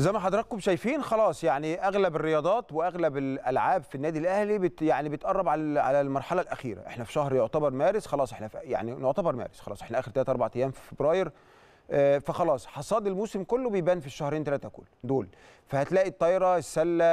زي ما حضراتكم شايفين خلاص يعني اغلب الرياضات واغلب الالعاب في النادي الاهلي بت يعني بتقرب على على المرحله الاخيره احنا في شهر يعتبر مارس خلاص احنا يعني نعتبر مارس خلاص احنا اخر 3 4 ايام في فبراير آه، فخلاص حصاد الموسم كله بيبان في الشهرين ثلاثه دول فهتلاقي الطايره السله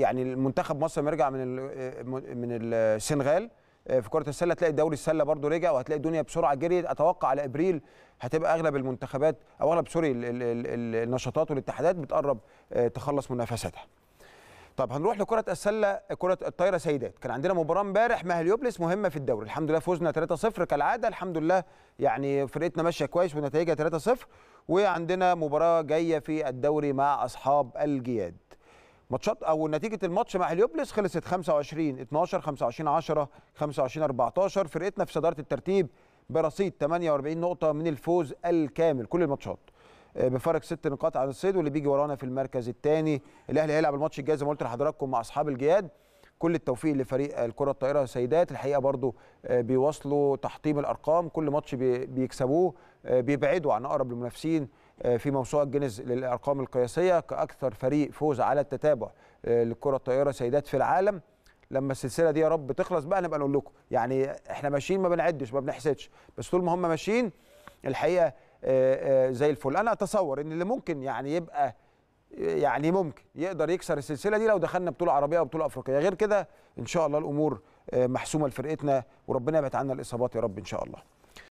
يعني المنتخب مصر مرجع من آه، من آه، السنغال آه، في كره السله تلاقي دوري السله برضو رجع وهتلاقي الدنيا بسرعه جريت اتوقع على ابريل هتبقى اغلب المنتخبات او اغلب سوري النشاطات والاتحادات بتقرب آه، تخلص منافساتها طب هنروح لكره السله كره الطايره سيدات كان عندنا مباراه امبارح مع هليوبلس مهمه في الدوري الحمد لله فوزنا 3-0 كالعاده الحمد لله يعني فرقتنا ماشيه كويس ونتائجها 3-0 وعندنا مباراه جايه في الدوري مع اصحاب الجياد ماتشات او نتيجه الماتش مع هليوبلس خلصت 25 12 25 10 25 14 فرقتنا في صداره الترتيب برصيد 48 نقطه من الفوز الكامل كل الماتشات آه، بفارق ست نقاط عن الصيد واللي بيجي ورانا في المركز الثاني الاهلي هيلعب الماتش الجاي زي ما قلت لحضراتكم مع اصحاب الجياد كل التوفيق لفريق الكره الطائره سيدات الحقيقه برضو آه، بيواصلوا تحطيم الارقام كل ماتش بيكسبوه آه، بيبعدوا عن اقرب المنافسين آه، في موسوعه جينيز للارقام القياسيه كاكثر فريق فوز على التتابع للكره آه، الطائره سيدات في العالم لما السلسله دي يا رب تخلص بقى نبقى نقول لكم يعني احنا ماشيين ما بنعدش ما بنحسدش بس طول ما هم ماشيين الحقيقه آه، زي الفل انا اتصور ان اللي ممكن يعني يبقى يعني ممكن يقدر يكسر السلسله دي لو دخلنا بطوله عربيه او بطوله افريقيه غير كده ان شاء الله الامور محسومه لفرقتنا وربنا يبعد عنا الاصابات يا رب ان شاء الله